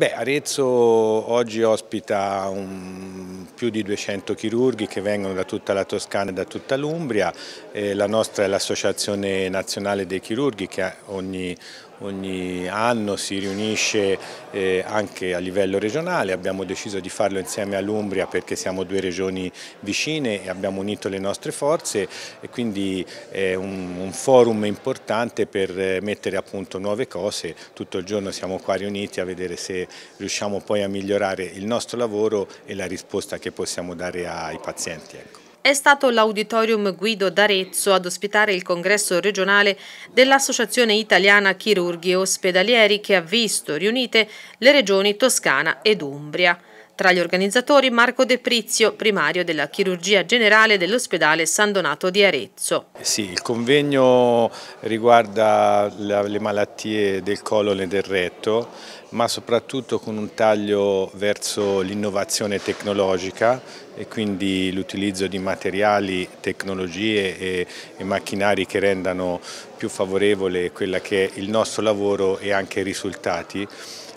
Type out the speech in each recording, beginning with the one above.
Beh, Arezzo oggi ospita un, più di 200 chirurghi che vengono da tutta la Toscana e da tutta l'Umbria, eh, la nostra è l'Associazione Nazionale dei Chirurghi che ogni, ogni anno si riunisce eh, anche a livello regionale, abbiamo deciso di farlo insieme all'Umbria perché siamo due regioni vicine e abbiamo unito le nostre forze e quindi è un, un forum importante per eh, mettere a punto nuove cose, tutto il giorno siamo qua riuniti a vedere se riusciamo poi a migliorare il nostro lavoro e la risposta che possiamo dare ai pazienti. Ecco. È stato l'Auditorium Guido d'Arezzo ad ospitare il congresso regionale dell'Associazione Italiana Chirurghi Ospedalieri che ha visto riunite le regioni Toscana ed Umbria. Tra gli organizzatori Marco De Prizio, primario della chirurgia generale dell'ospedale San Donato di Arezzo. Eh sì, il convegno riguarda le malattie del colon e del retto, ma soprattutto con un taglio verso l'innovazione tecnologica e quindi l'utilizzo di materiali, tecnologie e, e, macchinari che rendano più favorevole quella che è il nostro lavoro e anche i risultati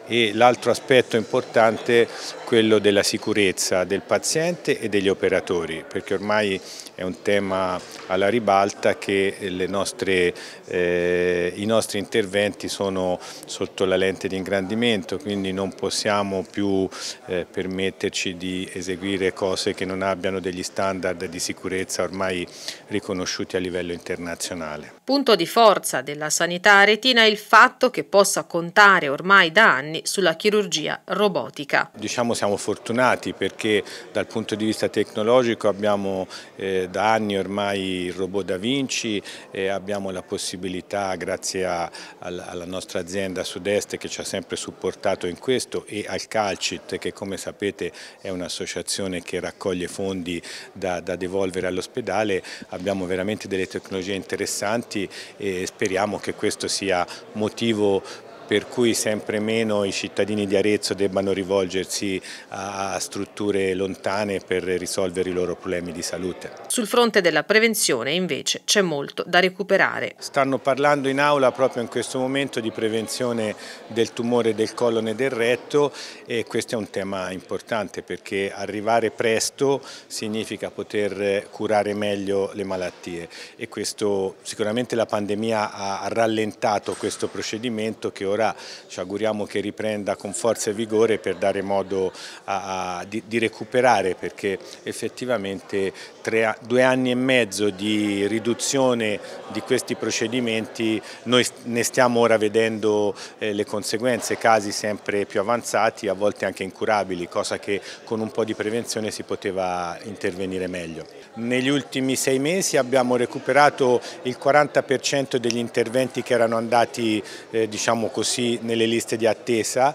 e l'altro aspetto importante è quello della sicurezza del paziente e degli operatori perché ormai è un tema alla ribalta che nostre, eh, i nostri interventi sono sotto la lente di ingrandimento quindi non possiamo più eh, permetterci di eseguire cose che non abbiano degli standard di sicurezza ormai riconosciuti a livello internazionale. Punto di forza della sanità aretina è il fatto che possa contare ormai da anni anni sulla chirurgia robotica. Diciamo siamo fortunati perché dal punto di vista tecnologico abbiamo eh, da anni ormai il robot Da Vinci e abbiamo la possibilità grazie a, alla nostra azienda Sud-Est che ci ha sempre supportato in questo e al Calcit che come sapete è un'associazione che raccoglie fondi da, da devolvere all'ospedale, abbiamo veramente delle tecnologie interessanti e speriamo che questo sia motivo per cui sempre meno i cittadini di Arezzo debbano rivolgersi a strutture lontane per risolvere i loro problemi di salute. Sul fronte della prevenzione invece c'è molto da recuperare. Stanno parlando in aula proprio in questo momento di prevenzione del tumore del colon e del retto e questo è un tema importante perché arrivare presto significa poter curare meglio le malattie e questo sicuramente la pandemia ha rallentato questo procedimento che ora ora ci auguriamo che riprenda con forza e vigore per dare modo a, a, di, di, recuperare perché effettivamente tre, due anni e mezzo di riduzione di questi procedimenti noi ne stiamo ora vedendo eh, le conseguenze, casi sempre più avanzati, a volte anche incurabili, cosa che con un po' di prevenzione si poteva intervenire meglio. Negli ultimi sei mesi abbiamo recuperato il 40% degli interventi che erano andati eh, diciamo così, così nelle liste di attesa,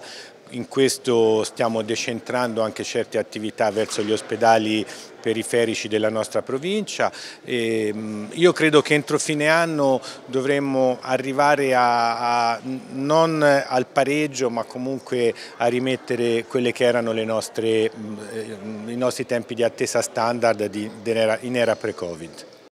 in questo stiamo decentrando anche certe attività verso gli ospedali periferici della nostra provincia. E ehm, io credo che entro fine anno dovremmo arrivare a, a, non al pareggio ma comunque a rimettere quelli che erano nostre, mm, eh, i nostri tempi di attesa standard in era pre-Covid.